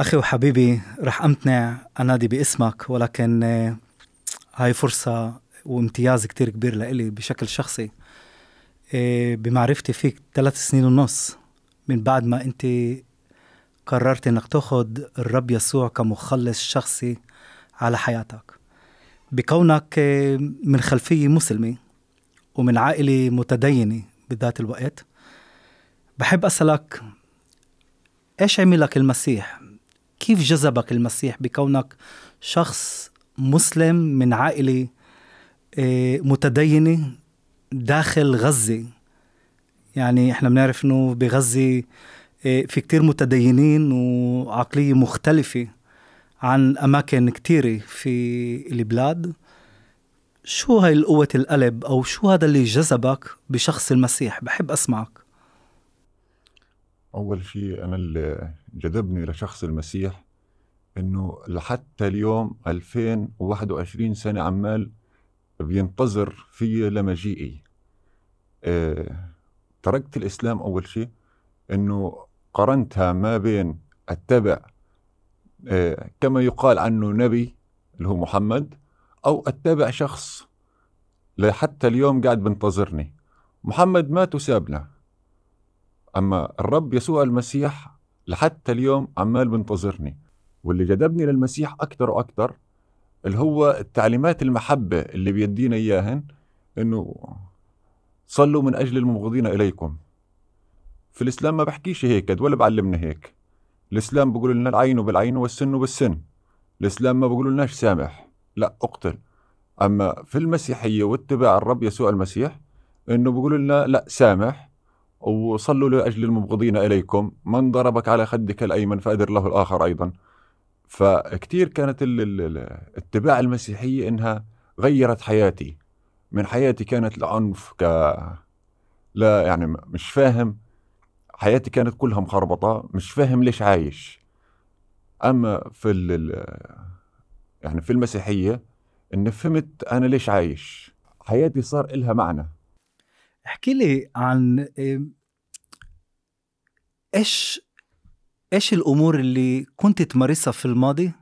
أخي وحبيبي رح أمتنع أنادي باسمك ولكن آه، هاي فرصة وامتياز كتير كبير لإلي بشكل شخصي آه، بمعرفتي فيك ثلاث سنين ونص من بعد ما أنت قررت أنك تاخد الرب يسوع كمخلص شخصي على حياتك بكونك آه، من خلفية مسلمة ومن عائلة متدينة بذات الوقت بحب أسألك إيش عملك المسيح كيف جذبك المسيح بكونك شخص مسلم من عائلة آه، متدينة داخل غزة يعني احنا بنعرف انه بغزة آه، في كتير متدينين وعقلية مختلفة عن أماكن كتيرة في البلاد شو هاي القوة القلب أو شو هذا اللي جذبك بشخص المسيح بحب أسمعك اول شيء انا اللي جذبني لشخص المسيح انه لحتى اليوم 2021 سنه عمال بينتظر في لمجيئي أه تركت الاسلام اول شيء انه قرنتها ما بين اتبع أه كما يقال عنه نبي اللي هو محمد او اتبع شخص لحتى اليوم قاعد بنتظرني محمد مات وسابنا أما الرب يسوع المسيح لحتى اليوم عمال بنتظرني واللي جذبني للمسيح أكثر وأكثر اللي هو التعليمات المحبة اللي بيدينا إياهن إنه صلوا من أجل المبغضين إليكم في الإسلام ما بحكيش هيك ولا بعلمنا هيك الإسلام بقول لنا العين بالعين والسن بالسن الإسلام ما بقول لناش سامح لا أقتل أما في المسيحية واتباع الرب يسوع المسيح إنه بقول لنا لا سامح وصلوا لأجل المبغضين إليكم من ضربك على خدك الأيمن فأدر له الآخر أيضا فكتير كانت اتباع المسيحية إنها غيرت حياتي من حياتي كانت العنف ك لا يعني مش فاهم حياتي كانت كلها مخربطة مش فاهم ليش عايش أما في ال يعني في المسيحية إن فهمت أنا ليش عايش حياتي صار إلها معنى احكي لي عن ايش ايش الامور اللي كنت تمارسها في الماضي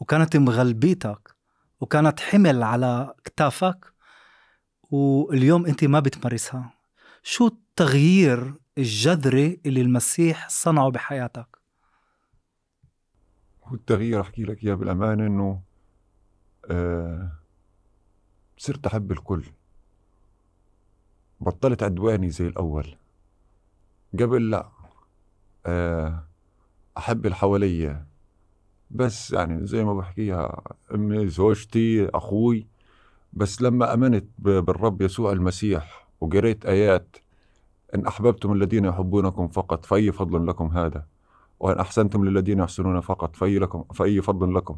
وكانت مغلبيتك وكانت حمل على كتافك واليوم انت ما بتمارسها شو التغيير الجذري اللي المسيح صنعه بحياتك هو التغيير احكي لك اياه بالامانه انه آه صرت احب الكل بطلت عدواني زي الاول قبل لا آه، احب اللي حواليا بس يعني زي ما بحكيها امي زوجتي اخوي بس لما امنت بالرب يسوع المسيح وقريت ايات ان احببتم الذين يحبونكم فقط فاي فضل لكم هذا وان احسنتم للذين يحسنون فقط فاي لكم فاي فضل لكم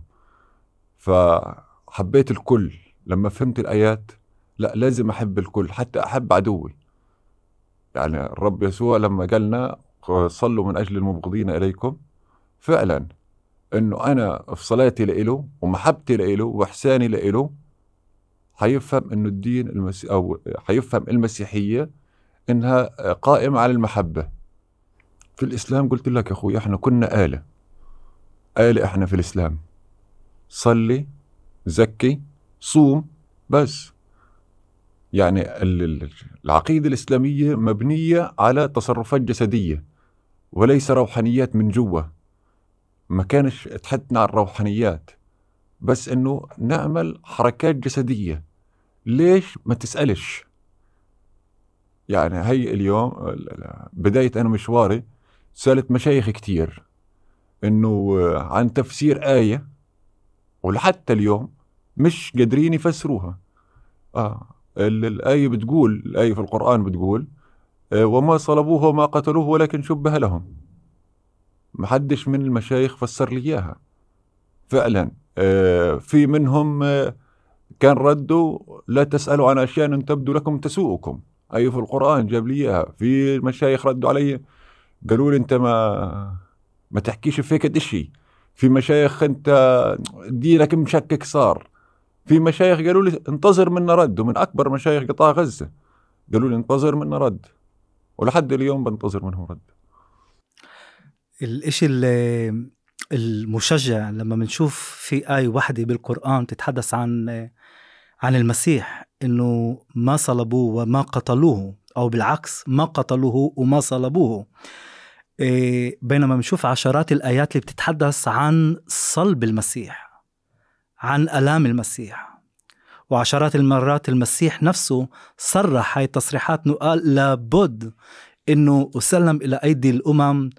فحبيت الكل لما فهمت الايات لا لازم احب الكل حتى احب عدوي يعني الرب يسوع لما قالنا آه، صلوا من أجل المبغضين إليكم فعلا أنه أنا في صلاتي لإله ومحبتي لإله وإحساني لإله حيفهم أنه الدين المسي... أو حيفهم المسيحية أنها قائمة على المحبة في الإسلام قلت لك يا أخوي إحنا كنا آلة آلة إحنا في الإسلام صلي زكي صوم بس يعني العقيدة الإسلامية مبنية على تصرفات جسدية وليس روحانيات من جوا ما كانش تحدنا عن الروحانيات بس انه نعمل حركات جسديه ليش ما تسالش يعني هي اليوم بدايه انا مشواري سالت مشايخ كتير انه آه، عن تفسير ايه ولحتى اليوم مش قادرين يفسروها آه الآية بتقول الآية في القرآن بتقول آه، وما صلبوه وما قتلوه ولكن شبه لهم محدش من المشايخ فسر لي إياها فعلا آه، في منهم آه، كان رده لا تسألوا عن أشياء تبدو لكم تسوءكم أي في القرآن جاب لي إياها في مشايخ ردوا علي قالوا لي أنت ما ما تحكيش فيك شيء في مشايخ أنت دينك مشكك صار في مشايخ قالوا لي انتظر منا رد ومن أكبر مشايخ قطاع غزة قالوا لي انتظر منا رد ولحد اليوم بنتظر منهم رد الإشي اللي المشجع لما بنشوف في آية واحدة بالقرآن بتتحدث عن عن المسيح إنه ما صلبوه وما قتلوه أو بالعكس ما قتلوه وما صلبوه إيه، بينما بنشوف عشرات الآيات اللي بتتحدث عن صلب المسيح عن ألام المسيح وعشرات المرات المسيح نفسه صرح هاي التصريحات انه قال آه، لابد انه اسلم الى ايدي الامم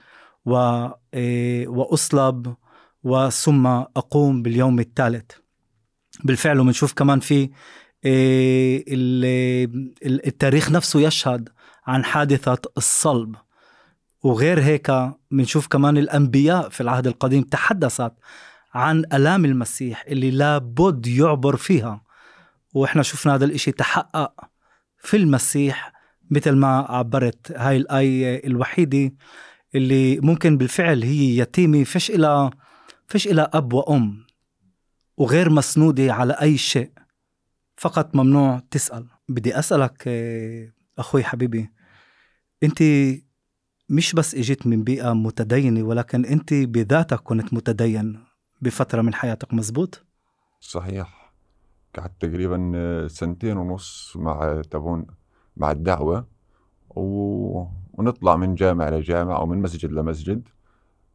و إيه، واصلب وثم اقوم باليوم الثالث بالفعل وبنشوف كمان في إيه، التاريخ نفسه يشهد عن حادثة الصلب وغير هيك بنشوف كمان الأنبياء في العهد القديم تحدثت عن ألام المسيح اللي لابد يعبر فيها واحنا شفنا هذا الاشي تحقق في المسيح مثل ما عبرت هاي الآية الوحيدة اللي ممكن بالفعل هي يتيمة فش إلى فش إلى أب وأم وغير مسنودة على أي شيء فقط ممنوع تسأل بدي أسألك آه، أخوي حبيبي أنت مش بس إجيت من بيئة متدينة ولكن أنت بذاتك كنت متدين بفترة من حياتك مزبوط صحيح قعدت تقريبا آه، سنتين ونص مع تبون مع الدعوه و... ونطلع من جامع لجامع او من مسجد لمسجد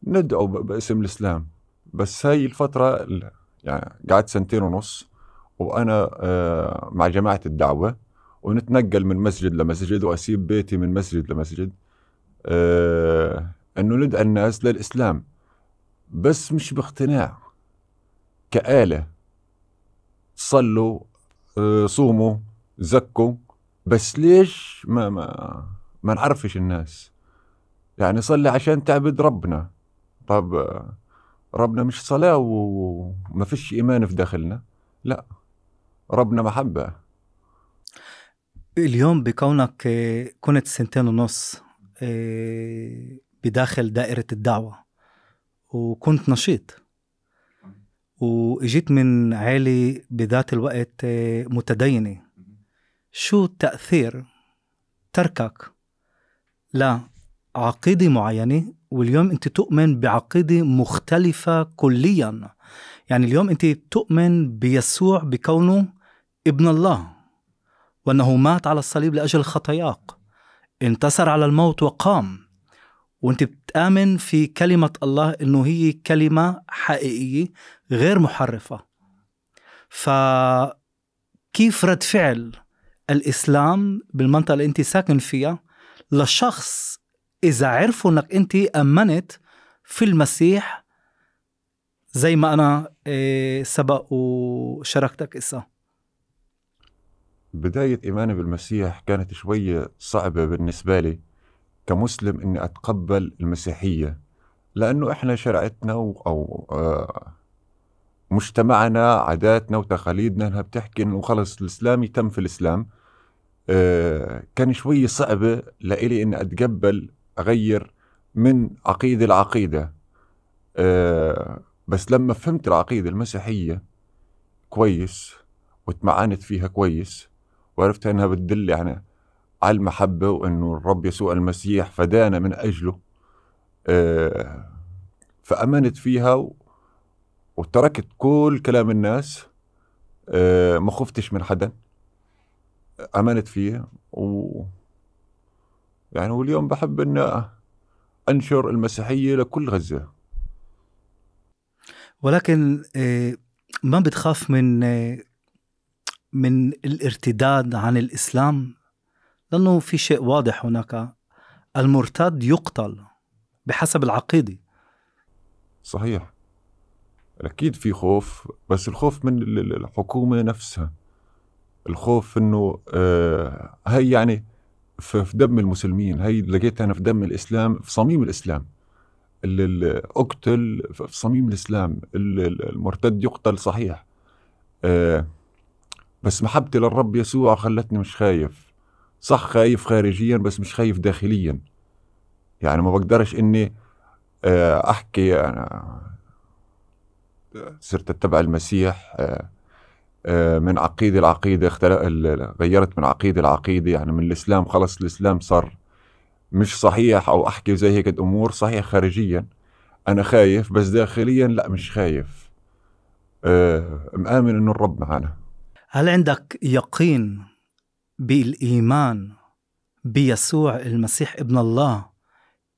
ندعو باسم الاسلام بس هاي الفتره يعني قعدت سنتين ونص وانا آه، مع جماعه الدعوه ونتنقل من مسجد لمسجد واسيب بيتي من مسجد لمسجد آه، انه ندعي الناس للاسلام بس مش باقتناع كآلة صلوا آه، صوموا زكوا بس ليش ما ما ما نعرفش الناس يعني صلي عشان تعبد ربنا طب آه، ربنا مش صلاة وما فيش إيمان في داخلنا لا ربنا محبة اليوم بكونك آه، كنت سنتين ونص بداخل دائرة الدعوة وكنت نشيط واجيت من عائله بذات الوقت آه، متدينه شو تاثير تركك لعقيده معينه واليوم انت تؤمن بعقيده مختلفه كليا يعني اليوم انت تؤمن بيسوع بكونه ابن الله وانه مات على الصليب لاجل خطاياك انتصر على الموت وقام وانت بتآمن في كلمة الله انه هي كلمة حقيقية غير محرفة فكيف رد فعل الإسلام بالمنطقة اللي انت ساكن فيها لشخص إذا عرفوا انك انت أمنت في المسيح زي ما أنا إيه، سبق وشاركتك إسا بداية إيماني بالمسيح كانت شوية صعبة بالنسبة لي كمسلم اني اتقبل المسيحيه لانه احنا شرعتنا او آه، مجتمعنا عاداتنا وتقاليدنا انها بتحكي انه خلص الاسلام يتم في الاسلام آه، كان شوي صعبه لإلي اني اتقبل اغير من عقيده لعقيده آه، بس لما فهمت العقيده المسيحيه كويس وتمعنت فيها كويس وعرفت انها بتدل يعني على المحبة وأنه الرب يسوع المسيح فدانا من أجله آه فأمنت فيها و... وتركت كل كلام الناس آه ما خفتش من حدا أمنت فيه و يعني واليوم بحب أن أنشر المسيحية لكل غزة ولكن آه، ما بتخاف من آه، من الارتداد عن الإسلام لأنه في شيء واضح هناك المرتد يقتل بحسب العقيدة صحيح أكيد في خوف بس الخوف من الحكومة نفسها الخوف انه آه هي يعني في دم المسلمين هي لقيتها انا في دم الاسلام في صميم الاسلام اللي اقتل في صميم الاسلام المرتد يقتل صحيح آه بس محبتي للرب يسوع خلتني مش خايف صح خايف خارجيا بس مش خايف داخليا يعني ما بقدرش اني آه، احكي انا صرت اتبع المسيح آه، آه، من عقيده العقيده غيرت من عقيده العقيده يعني من الاسلام خلص الاسلام صار مش صحيح او احكي زي هيك امور صحيح خارجيا انا خايف بس داخليا لا مش خايف مآمن انه الرب معنا هل عندك يقين بالايمان بيسوع المسيح ابن الله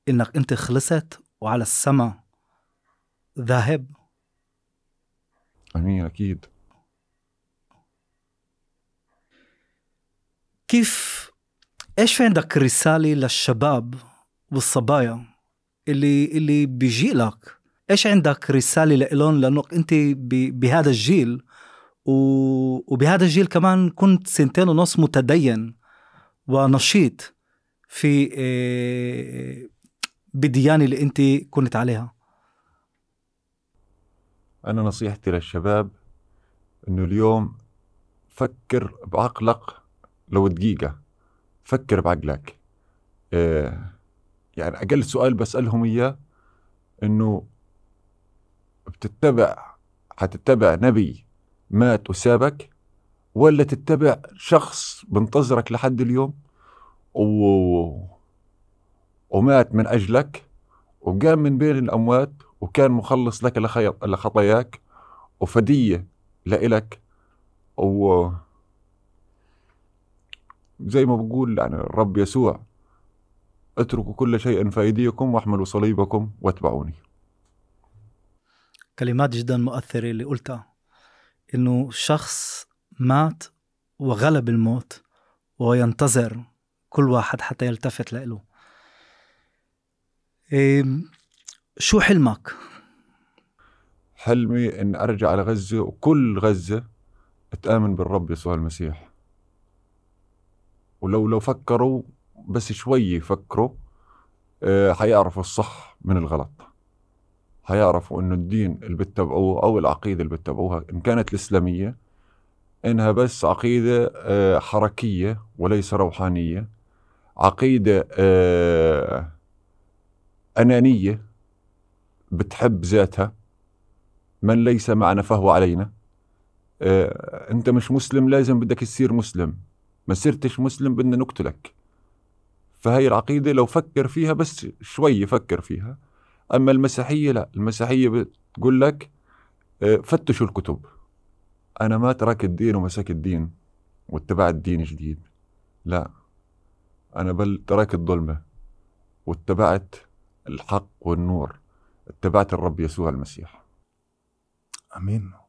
انك انت خلصت وعلى السماء ذاهب امين اكيد كيف ايش في عندك رساله للشباب والصبايا اللي اللي بيجي لك ايش عندك رساله لهم لانك انت بهذا الجيل وبهذا الجيل كمان كنت سنتين ونص متدين ونشيط في آه، بالديانة اللي أنت كنت عليها أنا نصيحتي للشباب أنه اليوم فكر بعقلك لو دقيقة فكر بعقلك آه، يعني أقل سؤال بسألهم إياه أنه بتتبع حتتبع نبي مات وسابك ولا تتبع شخص بنتظرك لحد اليوم و... ومات من أجلك وقام من بين الأموات وكان مخلص لك لخطاياك وفدية لإلك و زي ما بقول يعني الرب يسوع اتركوا كل شيء في أيديكم واحملوا صليبكم واتبعوني كلمات جدا مؤثرة اللي قلتها انه شخص مات وغلب الموت وينتظر كل واحد حتى يلتفت لإله شو حلمك؟ حلمي أن أرجع على غزة وكل غزة تآمن بالرب يسوع المسيح ولو لو فكروا بس شوي يفكروا إيه، حيعرفوا الصح من الغلط هيعرفوا انه الدين اللي بتبعوه او العقيده اللي بتبعوها ان كانت الاسلاميه انها بس عقيده آه، حركيه وليس روحانيه عقيده آه، انانيه بتحب ذاتها من ليس معنا فهو علينا آه، انت مش مسلم لازم بدك تصير مسلم ما صرتش مسلم بدنا نقتلك فهي العقيده لو فكر فيها بس شوي فكر فيها اما المسيحيه لا المسيحيه بتقول لك آه، فتشوا الكتب انا ما تركت الدين ومسكت الدين واتبعت دين جديد لا انا بل تركت الظلمه واتبعت الحق والنور اتبعت الرب يسوع المسيح امين